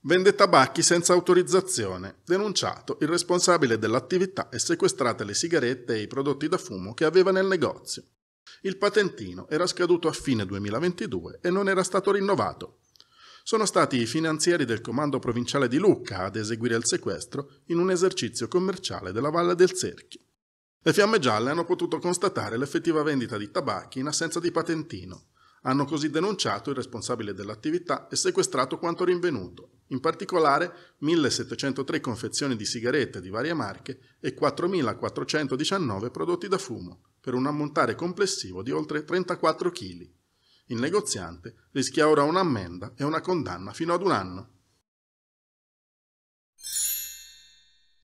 Vende tabacchi senza autorizzazione. Denunciato il responsabile dell'attività e sequestrate le sigarette e i prodotti da fumo che aveva nel negozio. Il patentino era scaduto a fine 2022 e non era stato rinnovato. Sono stati i finanzieri del Comando Provinciale di Lucca ad eseguire il sequestro in un esercizio commerciale della Valle del Cerchio. Le fiamme gialle hanno potuto constatare l'effettiva vendita di tabacchi in assenza di patentino. Hanno così denunciato il responsabile dell'attività e sequestrato quanto rinvenuto, in particolare 1703 confezioni di sigarette di varie marche e 4419 prodotti da fumo, per un ammontare complessivo di oltre 34 kg. Il negoziante rischia ora un'ammenda e una condanna fino ad un anno.